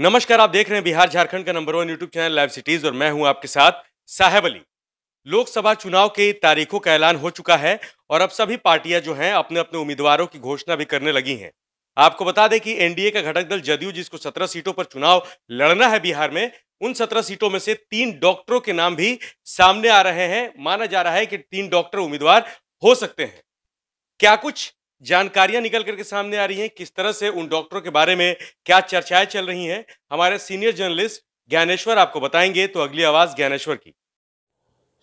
नमस्कार आप देख रहे हैं बिहार झारखंड का number one YouTube channel live cities और मैं हूं आपके साथ साहेब अली लोकसभा चुनाव के तारीखों का ऐलान हो चुका है और अब सभी पार्टियां जो हैं अपने अपने उम्मीदवारों की घोषणा भी करने लगी हैं आपको बता दें कि एनडीए का घटक दल जदयू जिसको सत्रह सीटों पर चुनाव लड़ना है बिहार में उन सत्रह सीटों में से तीन डॉक्टरों के नाम भी सामने आ रहे हैं माना जा रहा है कि तीन डॉक्टर उम्मीदवार हो सकते हैं क्या कुछ जानकारियां निकल करके सामने आ रही हैं किस तरह से उन डॉक्टरों के बारे में क्या चर्चाएं चल रही हैं हमारे सीनियर जर्नलिस्ट ज्ञानेश्वर आपको बताएंगे तो अगली आवाज़ ज्ञानेश्वर की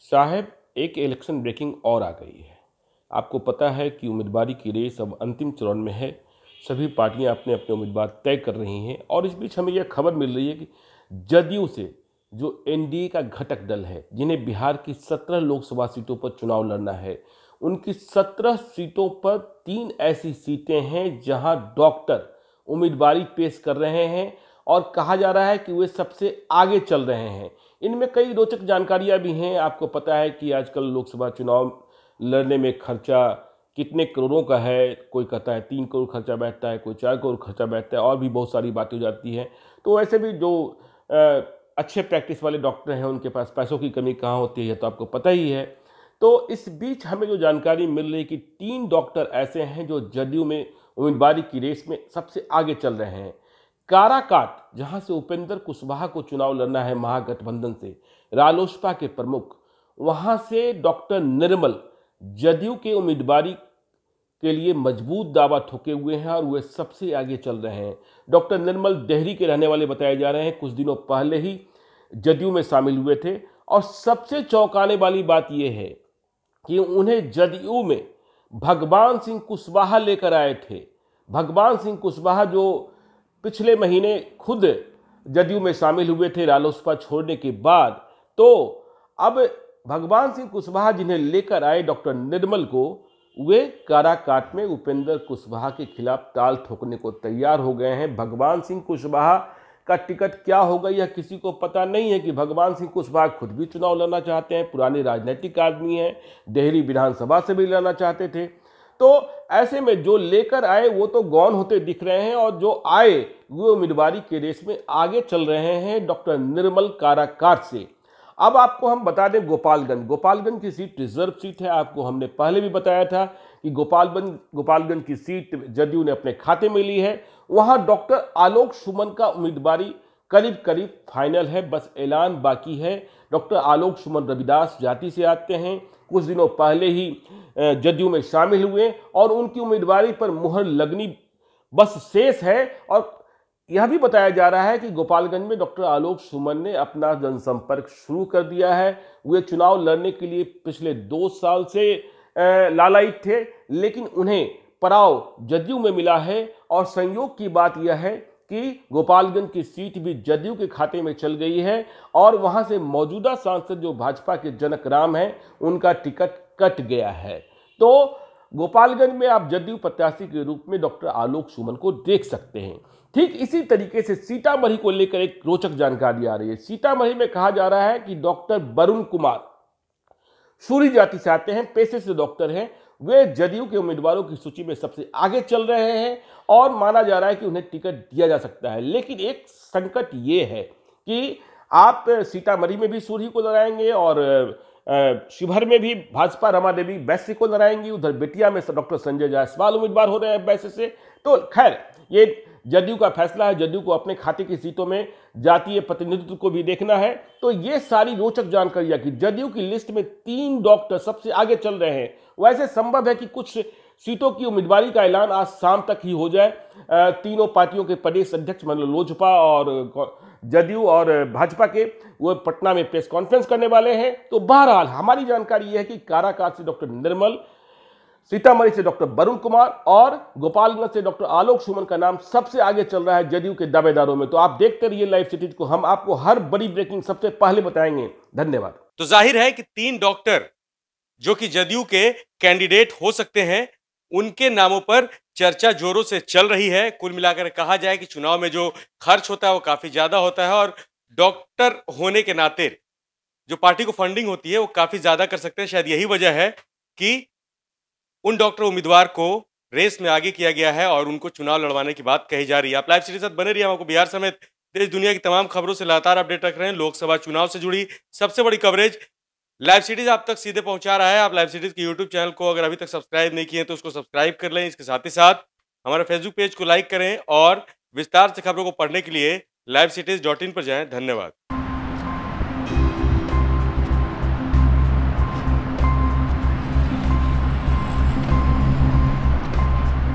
साहब एक इलेक्शन ब्रेकिंग और आ गई है आपको पता है कि उम्मीदवारी की रेस अब अंतिम चरण में है सभी पार्टियां अपने अपने उम्मीदवार तय कर रही हैं और इस बीच हमें यह खबर मिल रही है कि जदयू से जो एनडीए का घटक दल है जिन्हें बिहार की सत्रह लोकसभा सीटों पर चुनाव लड़ना है उनकी सत्रह सीटों पर तीन ऐसी सीटें हैं जहां डॉक्टर उम्मीदवारी पेश कर रहे हैं और कहा जा रहा है कि वे सबसे आगे चल रहे हैं इनमें कई रोचक जानकारियां भी हैं आपको पता है कि आजकल लोकसभा चुनाव लड़ने में खर्चा कितने करोड़ों का है कोई कहता है तीन करोड़ खर्चा बैठता है कोई चार करोड़ खर्चा बैठता है और भी बहुत सारी बातें हो जाती हैं तो वैसे भी जो आ, अच्छे प्रैक्टिस वाले डॉक्टर हैं उनके पास पैसों की कमी कहाँ होती है तो आपको पता ही है तो इस बीच हमें जो जानकारी मिल रही है कि तीन डॉक्टर ऐसे हैं जो जदयू में उम्मीदवारी की रेस में सबसे आगे चल रहे हैं काराकाट जहां से उपेंद्र कुशवाहा को चुनाव लड़ना है महागठबंधन से रालोसपा के प्रमुख वहां से डॉक्टर निर्मल जदयू के उम्मीदवारी के लिए मजबूत दावा ठोके हुए हैं और वे सबसे आगे चल रहे हैं डॉक्टर निर्मल देहरी के रहने वाले बताए जा रहे हैं कुछ दिनों पहले ही जदयू में शामिल हुए थे और सबसे चौंकाने वाली बात यह है कि उन्हें जदयू में भगवान सिंह कुशवाहा लेकर आए थे भगवान सिंह कुशवाहा जो पिछले महीने खुद जदयू में शामिल हुए थे रालोसपा छोड़ने के बाद तो अब भगवान सिंह कुशवाहा जिन्हें लेकर आए डॉक्टर निर्मल को वे काराकाट में उपेंद्र कुशवाहा के खिलाफ ताल ठोकने को तैयार हो गए हैं भगवान सिंह कुशवाहा का टिकट क्या होगा यह किसी को पता नहीं है कि भगवान सिंह कुशवाहा खुद भी चुनाव लड़ना चाहते हैं पुराने राजनीतिक आदमी हैं देहरी विधानसभा से भी लड़ना चाहते थे तो ऐसे में जो लेकर आए वो तो गौन होते दिख रहे हैं और जो आए वो उम्मीदवारी के रेस में आगे चल रहे हैं डॉक्टर निर्मल काराकार से अब आपको हम बता दें गोपालगंज गोपालगंज की सीट रिजर्व सीट है आपको हमने पहले भी बताया था कि गोपालगंज गोपालगंज की सीट जदयू ने अपने खाते में ली है वहां डॉक्टर आलोक सुमन का उम्मीदवारी करीब करीब फाइनल है बस ऐलान बाकी है डॉक्टर आलोक सुमन रविदास जाति से आते हैं कुछ दिनों पहले ही जदयू में शामिल हुए और उनकी उम्मीदवारी पर मुहर लगनी बस शेष है और यह भी बताया जा रहा है कि गोपालगंज में डॉक्टर आलोक सुमन ने अपना जनसंपर्क शुरू कर दिया है वे चुनाव लड़ने के लिए पिछले दो साल से लालयित थे लेकिन उन्हें पड़ाव जदयू में मिला है और संयोग की बात यह है कि गोपालगंज की सीट भी जदयू के खाते में चल गई है और वहां से मौजूदा सांसद जो भाजपा के जनक राम हैं उनका टिकट कट गया है तो गोपालगंज में आप जदयू प्रत्याशी के रूप में डॉक्टर आलोक सुमन को देख सकते हैं ठीक इसी तरीके से सीतामढ़ी को लेकर एक रोचक जानकारी आ रही है सीतामढ़ी में कहा जा रहा है कि डॉक्टर वरुण कुमार सूरी जाति से आते हैं पेशे से डॉक्टर हैं वे जदयू के उम्मीदवारों की सूची में सबसे आगे चल रहे हैं और माना जा रहा है कि उन्हें टिकट दिया जा सकता है लेकिन एक संकट ये है कि आप सीतामढ़ी में भी सूर्य को लड़ाएंगे और शिवहर में भी भाजपा रमा देवी बैसे को लड़ाएंगी उधर बेटिया में डॉक्टर संजय जायसवाल उम्मीदवार हो रहे हैं बैसे से तो खैर ये जदयू का फैसला है जदयू को अपने खाते की सीटों में जातीय प्रतिनिधित्व को भी देखना है तो ये सारी रोचक जानकारियां कि जदयू की लिस्ट में तीन डॉक्टर सबसे आगे चल रहे हैं वैसे संभव है कि कुछ सीटों की उम्मीदवारी का ऐलान आज शाम तक ही हो जाए तीनों पार्टियों के प्रदेश अध्यक्ष मतलब लोजपा और जदयू और भाजपा के वो पटना में प्रेस कॉन्फ्रेंस करने वाले हैं तो बहरहाल हमारी जानकारी यह है कि काराकाट से डॉक्टर निर्मल सीतामढ़ी से डॉक्टर वरुण कुमार और गोपालगंज से डॉक्टर आलोक सुमन का नाम सबसे आगे चल रहा है जदयू के दावेदारों में तो आप देखते रहिए लाइव सिटीज को हम आपको हर बड़ी ब्रेकिंग सबसे पहले बताएंगे धन्यवाद तो जाहिर है कि तीन डॉक्टर जो कि जदयू के कैंडिडेट हो सकते हैं उनके नामों पर चर्चा जोरों से चल रही है कुल मिलाकर कहा जाए कि चुनाव में जो खर्च होता है वो काफी ज्यादा होता है और डॉक्टर होने के नाते जो पार्टी को फंडिंग होती है वो काफी ज्यादा कर सकते हैं शायद यही वजह है कि उन डॉक्टर उम्मीदवार को रेस में आगे किया गया है और उनको चुनाव लड़वाने की बात कही जा रही है आप लाइव सीरीज बने रही है आपको बिहार समेत देश दुनिया की तमाम खबरों से लगातार अपडेट रख रहे हैं लोकसभा चुनाव से जुड़ी सबसे बड़ी कवरेज लाइव सीरीज आप तक सीधे पहुंचा रहा है आप लाइव सीरीज के यूट्यूब चैनल को अगर अभी तक सब्सक्राइब नहीं किए तो उसको सब्सक्राइब कर लें इसके साथ ही साथ हमारे फेसबुक पेज को लाइक करें और विस्तार से खबरों को पढ़ने के लिए लाइव सिटीज डॉट इन पर जाएं धन्यवाद